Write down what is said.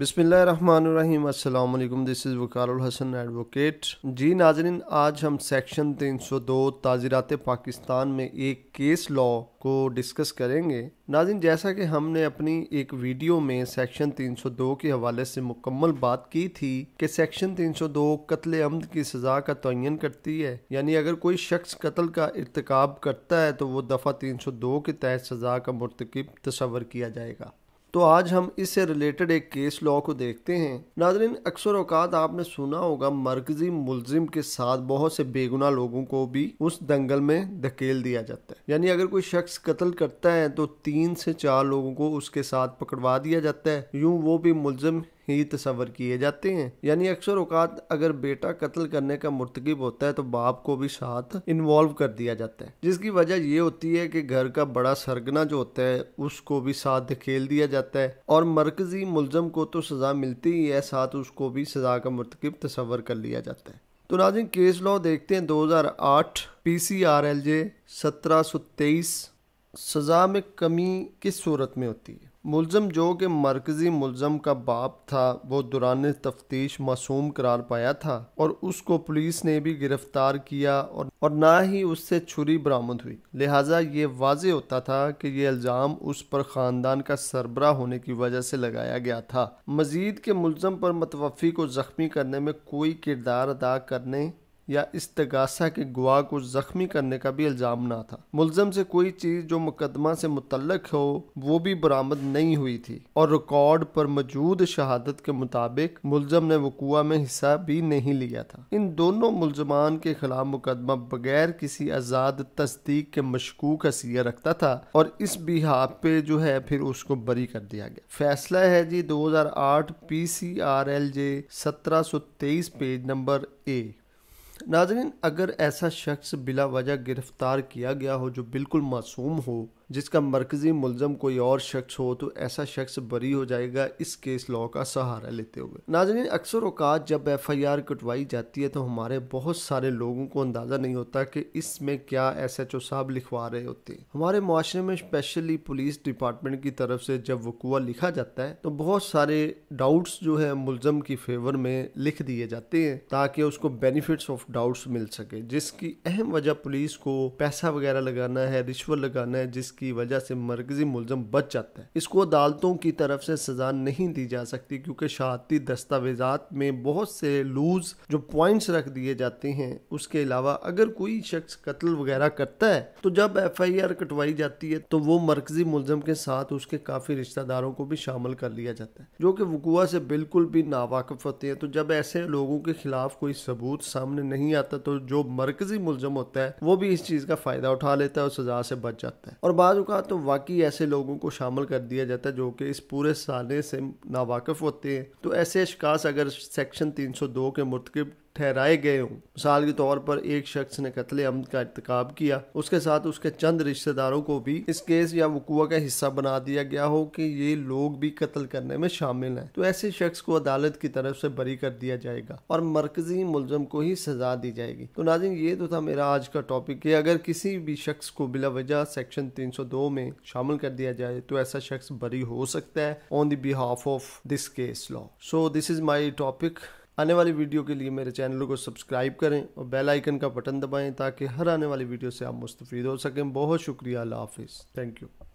अस्सलाम वालेकुम this is Waqarul Hasan advocate ji नाजरीन आज हम सेक्शन 302 ताज़ीरात पाकिस्तान में एक केस लॉ को डिस्कस करेंगे नाजिन जैसा कि हमने अपनी एक वीडियो में सेक्शन 302 के हवाले से मुकम्मल बात की थी कि सेक्शन 302 कत्ल अमद की सज़ा का तयन करती है यानी अगर कोई शख्स कत्ल का इरतकब करता है तो वो दफ़ा 302 के तहत सज़ा का मरतकब तस्वर किया जाएगा तो आज हम इससे रिलेटेड एक केस लॉ को देखते हैं नाजरीन अक्सर अवकात आपने सुना होगा मरकजी मुलजिम के साथ बहुत से बेगुना लोगों को भी उस दंगल में धकेल दिया जाता है यानी अगर कोई शख्स कत्ल करता है तो तीन से चार लोगों को उसके साथ पकड़वा दिया जाता है यूं वो भी मुलजिम ही तस्वर किए जाते हैं यानी अक्सर औकात अगर बेटा कत्ल करने का मुर्तकब होता है तो बाप को भी साथ इन्वॉल्व कर दिया जाता है जिसकी वजह ये होती है कि घर का बड़ा सरगना जो होता है उसको भी साथ धकेल दिया जाता है और मरकजी मुलजम को तो सजा मिलती ही है साथ उसको भी सजा का मुर्तकब तस्वर कर लिया जाता है तो नाजिन केस लॉ देखते हैं 2008 पीसीआरएलजे 1723 सजा में कमी किस सूरत में होती है मुलम जो कि मरकज़ी मुलम का बाप था वो दौरान तफ्तीश मासूम करार पाया था और उसको पुलिस ने भी गिरफ़्तार किया और और ना ही उससे छुरी बरामद हुई लिहाजा ये वाज होता था कि यह इल्ज़ाम उस पर ख़ानदान का सरबरा होने की वजह से लगाया गया था मजीद के मुलम पर मतवफ़ी को ज़ख्मी करने में कोई किरदार अदा करने या इसतगासा के गुआ को जख्मी करने का भी इल्ज़ाम ना था मुलजम से कोई चीज़ जो मुकदमा से मुतलक हो वो भी बरामद नहीं हुई थी और रिकॉर्ड पर मौजूद शहादत के मुताबिक मुलजम ने वकुआ में हिस्सा भी नहीं लिया था इन दोनों मुलजमान के खिलाफ मुकदमा बगैर किसी आज़ाद तस्दीक के मशकूक हसीिया रखता था और इस बिहा पे जो है फिर उसको बरी कर दिया गया फैसला है जी दो हजार आठ P C R L J सत्रह सौ तेईस पेज नंबर ए नाजरीन अगर ऐसा शख्स बिला वजह गिरफ़्तार किया गया हो जो बिल्कुल मासूम हो जिसका मरकज़ी मुलम कोई और शख्स हो तो ऐसा शख्स बरी हो जाएगा इस केस लॉ का सहारा लेते हुए नाजरीन अक्सर अवकात जब एफ आई आर कटवाई जाती है तो हमारे बहुत सारे लोगों को अंदाज़ा नहीं होता कि इसमें क्या एस एच ओ साहब लिखवा रहे होते हैं हमारे माशरे में स्पेशली पुलिस डिपार्टमेंट की तरफ से जब वकुआ लिखा जाता है तो बहुत सारे डाउट्स जो है मुलम की फेवर में लिख दिए जाते हैं ताकि उसको बेनिफिट्स ऑफ डाउट्स मिल सके जिसकी अहम वजह पुलिस को पैसा वगैरह लगाना है रिश्वत लगाना है जिस जिसकी वजह से मरकजी मुलम बच जाता है इसको अदालतों की तरफ से सजा नहीं दी जा सकती क्योंकि शहादती दस्तावेजात में बहुत से लूज जो पॉइंट्स रख दिए जाते हैं उसके अलावा अगर कोई शख्स कत्ल वगैरह करता है तो जब एफ आई आर कटवाई जाती है तो वो मरकजी मुलम के साथ उसके काफ़ी रिश्तेदारों को भी शामिल कर लिया जाता है जो कि वकूआ से बिल्कुल भी नावाकफ होते हैं तो जब ऐसे लोगों के खिलाफ कोई सबूत सामने नहीं आता तो जो मरकजी मुलम होता है वो भी इस चीज़ का फ़ायदा उठा लेता है और सजा से बच जाता है और बात बाज़ अवत तो वाकई ऐसे लोगों को शामिल कर दिया जाता है जो कि इस पूरे साले से नावाकफ़ होते हैं तो ऐसे अशखास अगर सेक्शन 302 के मुतकब ठहराए गए हों मिसाल के तौर पर एक शख्स ने कत्ले अमद का इंतकाब किया उसके साथ उसके चंद रिश्तेदारों को भी इस केस या वकुआ का हिस्सा बना दिया गया हो कि ये लोग भी कत्ल करने में शामिल हैं तो ऐसे शख्स को अदालत की तरफ से बरी कर दिया जाएगा और मरकजी मुलजम को ही सजा दी जाएगी तो नाजिन ये तो था मेरा आज का टॉपिक कि अगर किसी भी शख्स को बिला वजह सेक्शन दो में शामिल कर दिया जाए तो ऐसा शख्स बरी हो सकता है on the behalf of this case law so this is my topic आने वाली वीडियो के लिए मेरे चैनल को सब्सक्राइब करें और बेल आइकन का बटन दबाएं ताकि हर आने वाली वीडियो से आप मुस्तफ़ हो सकें बहुत शुक्रिया अल्लाह हाफिज़ थैंक यू